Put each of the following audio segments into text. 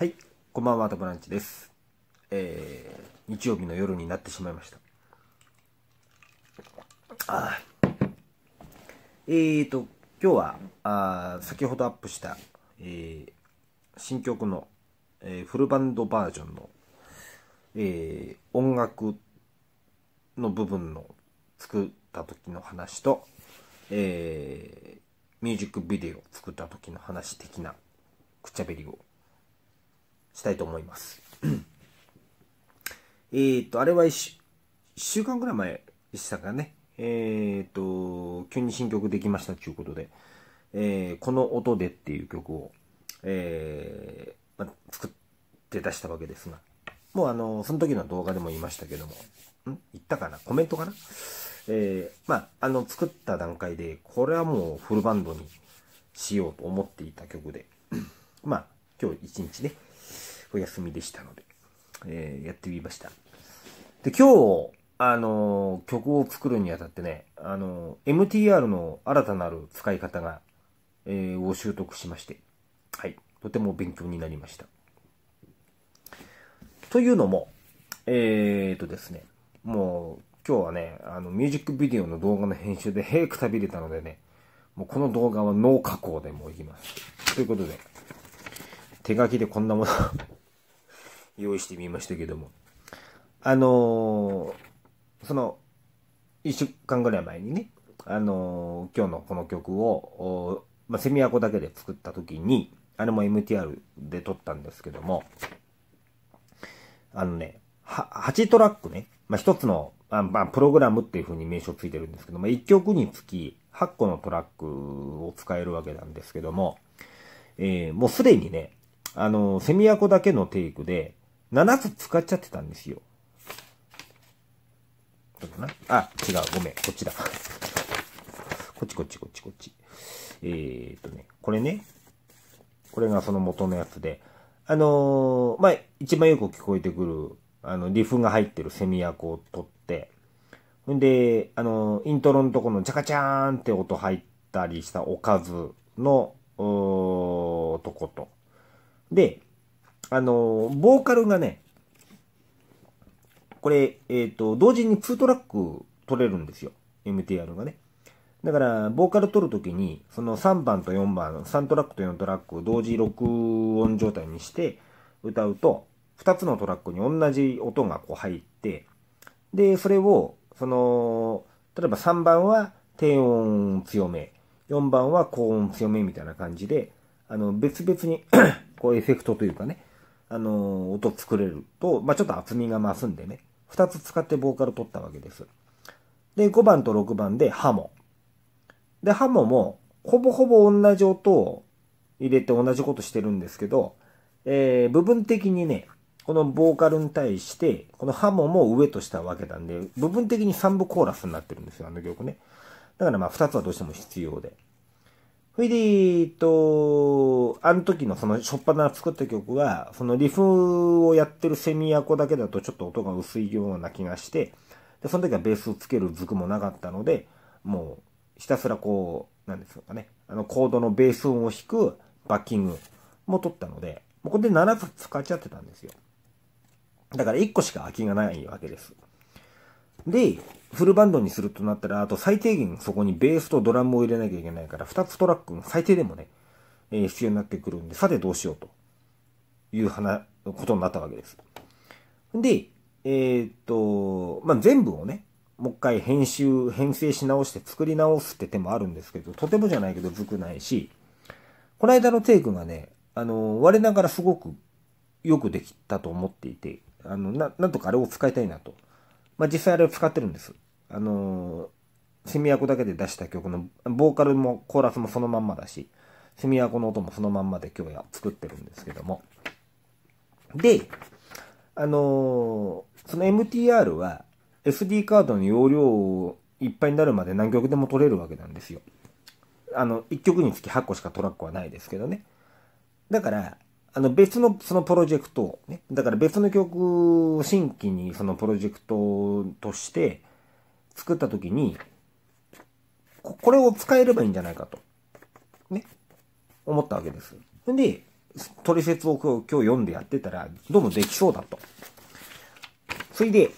はい、こんばんは、トブランチです。えー、日曜日の夜になってしまいました。あえーと、今日は、あ先ほどアップした、えー、新曲の、えー、フルバンドバージョンの、えー、音楽の部分の作った時の話と、えー、ミュージックビデオ作った時の話的なくちゃべりをしたいと思います。えっと、あれは1週間ぐらい前でしたかね。えっ、ー、と、急に新曲できましたということで、えー、この音でっていう曲を、えー、ま、作って出したわけですが、もうあの、その時の動画でも言いましたけども、ん言ったかなコメントかなえー、まあ、あの、作った段階で、これはもうフルバンドにしようと思っていた曲で、まあ、今日一日ね、お休みでしたので、えー、やってみました。で、今日、あのー、曲を作るにあたってね、あのー、MTR の新たなる使い方が、えー、を習得しまして、はい、とても勉強になりました。というのも、えーとですね、もう今日はね、あのミュージックビデオの動画の編集でへ くたびれたのでね、もうこの動画はノー加工でもういきます。ということで、手書きでこんなもの用意してみましたけども。あのー、その、一週間ぐらい前にね、あのー、今日のこの曲を、まあ、セミアコだけで作った時に、あれも MTR で撮ったんですけども、あのね、8トラックね、まあ、1つの、あまあ、プログラムっていう風に名称ついてるんですけども、1曲につき8個のトラックを使えるわけなんですけども、えー、もうすでにね、あの、セミアコだけのテイクで、7つ使っちゃってたんですよ。どこなあ、違う。ごめん。こっちだ。こっちこっちこっちこっち。えー、っとね、これね。これがその元のやつで。あのー、まあ、一番よく聞こえてくる、あの、リフが入ってるセミ役を取って、ほんで、あのー、イントロのとこのチャカチャーンって音入ったりしたおかずの、とこと。で、あの、ボーカルがね、これ、えっ、ー、と、同時に2トラック取れるんですよ。MTR がね。だから、ボーカル取るときに、その3番と4番、3トラックと4トラックを同時録音状態にして歌うと、2つのトラックに同じ音がこう入って、で、それを、その、例えば3番は低音強め、4番は高音強めみたいな感じで、あの、別々に こうエフェクトというかね、あの、音作れると、まあ、ちょっと厚みが増すんでね、2つ使ってボーカル取ったわけです。で、5番と6番でハモ。で、ハモも、ほぼほぼ同じ音を入れて同じことしてるんですけど、えー、部分的にね、このボーカルに対して、このハモも上としたわけなんで、部分的に3部コーラスになってるんですよ、あの曲ね。だからまあ2つはどうしても必要で。それで、えっと、あの時のその初っ端な作った曲は、そのリフをやってるセミアコだけだとちょっと音が薄いような気がして、で、その時はベースをつける図もなかったので、もう、ひたすらこう、なんですかね、あのコードのベース音を弾くバッキングも取ったので、もうこれで7つ使っちゃってたんですよ。だから1個しか空きがないわけです。で、フルバンドにするとなったら、あと最低限そこにベースとドラムを入れなきゃいけないから、2つトラック最低でもね、えー、必要になってくるんで、さてどうしようという話、ことになったわけです。で、えー、っと、まあ、全部をね、もう一回編集、編成し直して作り直すって手もあるんですけど、とてもじゃないけどずくないし、この間のテイクがね、あの、我ながらすごくよくできたと思っていて、あの、な、なんとかあれを使いたいなと。まあ、実際あれを使ってるんです。あのー、セミアコだけで出した曲の、ボーカルもコーラスもそのまんまだし、セミアコの音もそのまんまで今日は作ってるんですけども。で、あのー、その MTR は SD カードの容量をいっぱいになるまで何曲でも取れるわけなんですよ。あの、1曲につき8個しかトラックはないですけどね。だから、あの別のそのプロジェクトを、ね、だから別の曲を新規にそのプロジェクトとして作った時に、これを使えればいいんじゃないかと、ね、思ったわけです。で、取説を今日読んでやってたら、どうもできそうだと。それで、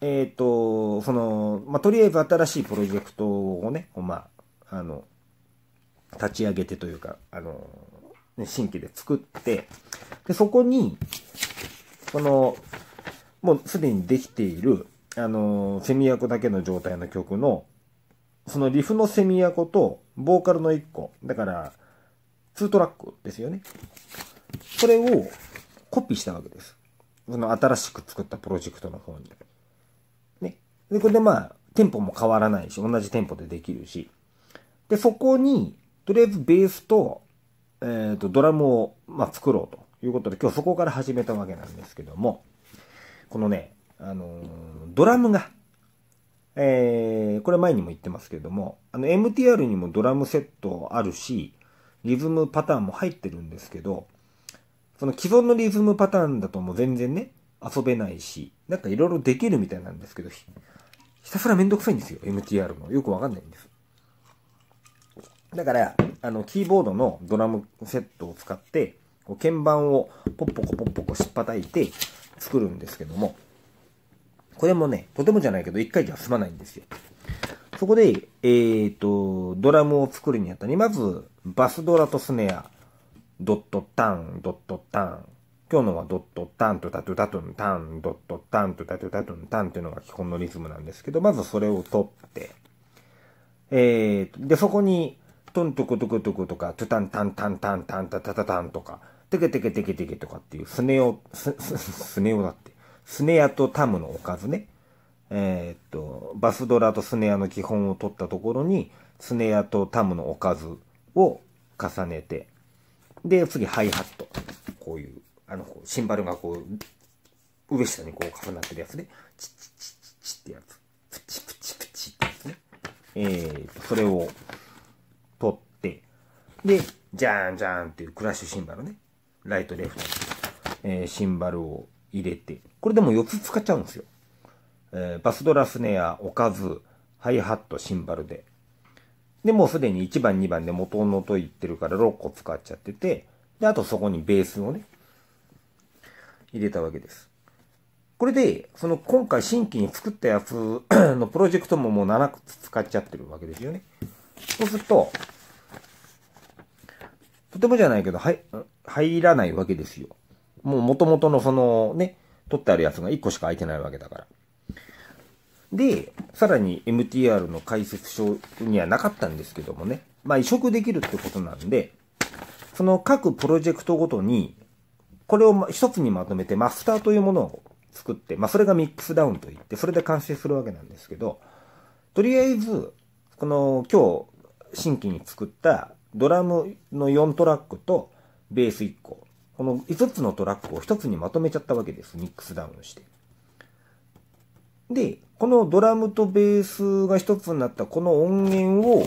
えっ、ー、と、その、まあ、とりあえず新しいプロジェクトをね、まあ、あの、立ち上げてというか、あの、ね、新規で作って、で、そこに、この、もうすでにできている、あの、セミアコだけの状態の曲の、そのリフのセミアコと、ボーカルの1個、だから、2トラックですよね。それをコピーしたわけです。その新しく作ったプロジェクトの方に。ね。で、これでまあ、テンポも変わらないし、同じテンポでできるし。で、そこに、とりあえずベースとえーと、ドラムを、まあ、作ろうということで今日そこから始めたわけなんですけどもこのね、あのー、ドラムが、えー、これ前にも言ってますけどもあの MTR にもドラムセットあるしリズムパターンも入ってるんですけどその既存のリズムパターンだともう全然ね遊べないしなんかいろいろできるみたいなんですけどひたすらめんどくさいんですよ MTR もよくわかんないんですだから、あの、キーボードのドラムセットを使って、こう鍵盤をポッポコポッポコしっぱたいて作るんですけども、これもね、とてもじゃないけど、一回じゃ済まないんですよ。そこで、えーと、ドラムを作るにあたり、まず、バスドラとスネア、ドットタン、ドットタン。今日のはドットタンとタトゥタトゥンタン、ドットタンとタトゥタトゥンタンっていうのが基本のリズムなんですけど、まずそれを取って、えー、で、そこに、トントコトコトコとか、トゥタンタンタンタンタンタタタタンとか、テケテケテケテケとかっていうスネオ、ス、ススネオだって。スネアとタムのおかずね。えー、っと、バスドラとスネアの基本を取ったところに、スネアとタムのおかずを重ねて、で、次、ハイハット。こういう、あの、シンバルがこう、上下にこう重なってるやつね、チッチッチッチッってやつ。プチプチプチってやつね。えー、っと、それをで、じゃーんじゃーんっていうクラッシュシンバルね。ライト、レフト、えー、シンバルを入れて。これでも4つ使っちゃうんですよ。えー、バスドラ、スネア、おかず、ハイハット、シンバルで。で、もうすでに1番、2番で元の音ってるから6個使っちゃってて、で、あとそこにベースをね、入れたわけです。これで、その今回新規に作ったやつのプロジェクトももう7つ使っちゃってるわけですよね。そうすると、とてもじゃないけど、はい、入らないわけですよ。もう元々のそのね、取ってあるやつが1個しか空いてないわけだから。で、さらに MTR の解説書にはなかったんですけどもね、まあ移植できるってことなんで、その各プロジェクトごとに、これを一つにまとめてマスターというものを作って、まあそれがミックスダウンといって、それで完成するわけなんですけど、とりあえず、この今日新規に作ったドラムの4トラックとベース1個、この5つのトラックを1つにまとめちゃったわけです。ミックスダウンして。で、このドラムとベースが1つになったこの音源を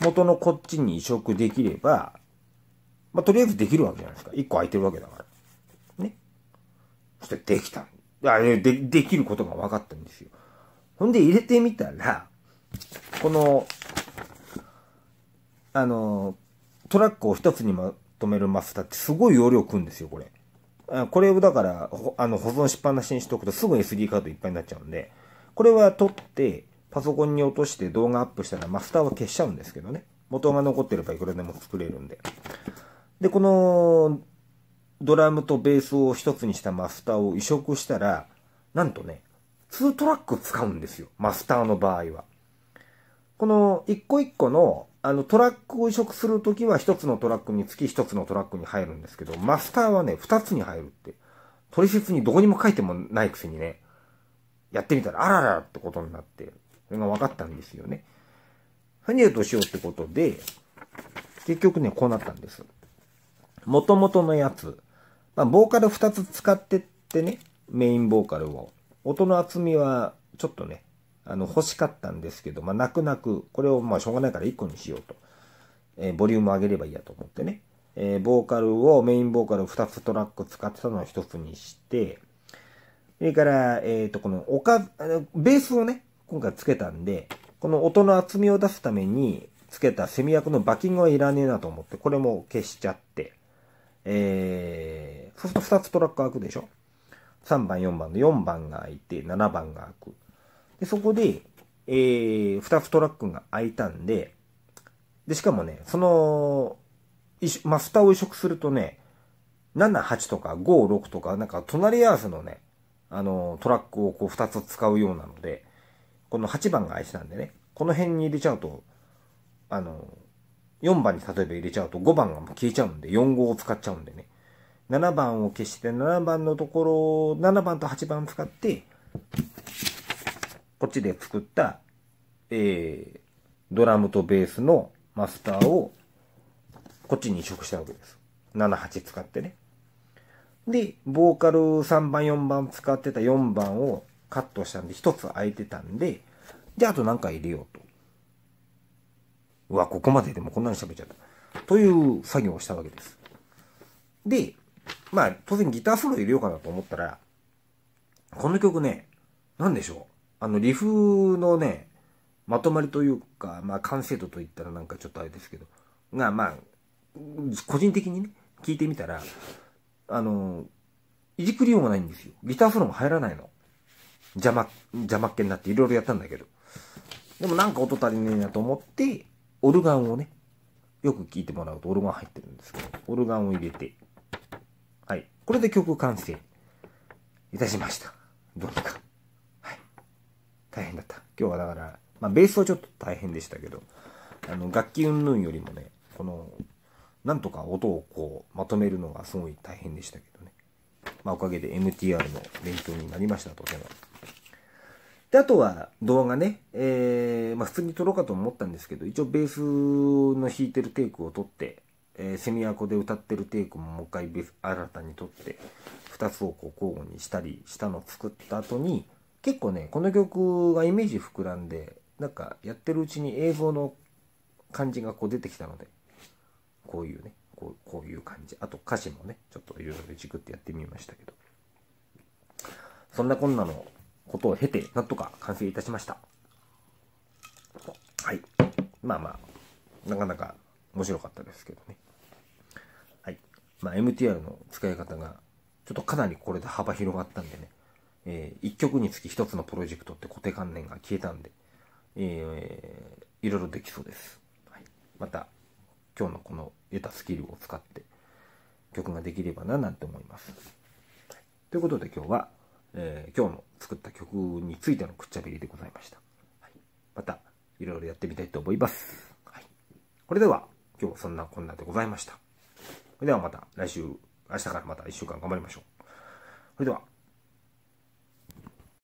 元のこっちに移植できれば、まあ、とりあえずできるわけじゃないですか。1個空いてるわけだから。ね。そしてできた。あれで、できることが分かったんですよ。ほんで入れてみたら、このあの、トラックを一つにまとめるマスターってすごい容量食うんですよ、これ。これをだから、あの、保存しっぱなしにしておくとすぐに SD カードいっぱいになっちゃうんで、これは取って、パソコンに落として動画アップしたらマスターは消しちゃうんですけどね。元が残ってればいくらでも作れるんで。で、この、ドラムとベースを一つにしたマスターを移植したら、なんとね、2トラック使うんですよ。マスターの場合は。この一個一個のあの、トラックを移植するときは一つのトラックにつき一つのトラックに入るんですけど、マスターはね、二つに入るって。取説にどこにも書いてもないくせにね、やってみたら、あららってことになって、それが分かったんですよね。ハニエとしようってことで、結局ね、こうなったんです。元々のやつ、まあ、ボーカル2つ使ってってね、メインボーカルを。音の厚みは、ちょっとね、あの、欲しかったんですけど、まあ、泣く泣く、これをまあ、しょうがないから1個にしようと。えー、ボリューム上げればいいやと思ってね。えー、ボーカルを、メインボーカルを2つトラック使ってたのを1つにして、それから、えっ、ー、と、この、おか、ベースをね、今回つけたんで、この音の厚みを出すために、つけたセミ役のバッキングはいらねえなと思って、これも消しちゃって、えー、そうすると2つトラック開くでしょ ?3 番、4番の4番が開いて、7番が開く。で、そこで、えー、2つトラックが空いたんで、で、しかもね、その、マスターを移植するとね、7、8とか5、6とか、なんか隣り合わせのね、あの、トラックをこう2つ使うようなので、この8番が愛いなたんでね、この辺に入れちゃうと、あの、4番に例えば入れちゃうと5番が消えちゃうんで、4号を使っちゃうんでね。7番を消して、7番のところを、7番と8番使って、こっちで作った、えー、ドラムとベースのマスターを、こっちに移植したわけです。7、8使ってね。で、ボーカル3番、4番使ってた4番をカットしたんで、1つ空いてたんで、じゃああと何回入れようと。うわ、ここまででもこんなに喋っちゃった。という作業をしたわけです。で、まあ、当然ギターソロ入れようかなと思ったら、この曲ね、なんでしょうあの、リフのね、まとまりというか、まあ、完成度といったらなんかちょっとあれですけど、が、まあ、個人的にね、聞いてみたら、あの、いじくりようがないんですよ。ギターソロも入らないの。邪魔、邪魔っけになっていろいろやったんだけど。でもなんか音足りねえなと思って、オルガンをね、よく聞いてもらうとオルガン入ってるんですけど、オルガンを入れて、はい。これで曲完成いたしました。どうにか。大変だった。今日はだから、まあ、ベースはちょっと大変でしたけど、あの、楽器云々よりもね、この、なんとか音をこう、まとめるのがすごい大変でしたけどね。まあ、おかげで MTR の勉強になりました、とても。で、あとは動画ね、えー、まあ、普通に撮ろうかと思ったんですけど、一応ベースの弾いてるテイクを撮って、えー、セミアコで歌ってるテイクももう一回新たに撮って、2つをこう交互にしたりしたのを作った後に、結構ねこの曲がイメージ膨らんでなんかやってるうちに映像の感じがこう出てきたのでこういうねこうこういう感じあと歌詞もねちょっといろいろじくってやってみましたけどそんなこんなのことを経てなんとか完成いたしましたはいまあまあなかなか面白かったですけどねはいまあ MTR の使い方がちょっとかなりこれで幅広がったんでねえー、1曲につき1つのプロジェクトって固定観念が消えたんで、えー、いろいろできそうです。はい、また、今日のこの得たスキルを使って曲ができればななんて思います。ということで今日は、えー、今日の作った曲についてのくっちゃべりでございました。はい、また、いろいろやってみたいと思います。はい、これでは、今日はそんなこんなでございました。それではまた来週、明日からまた1週間頑張りましょう。それでは。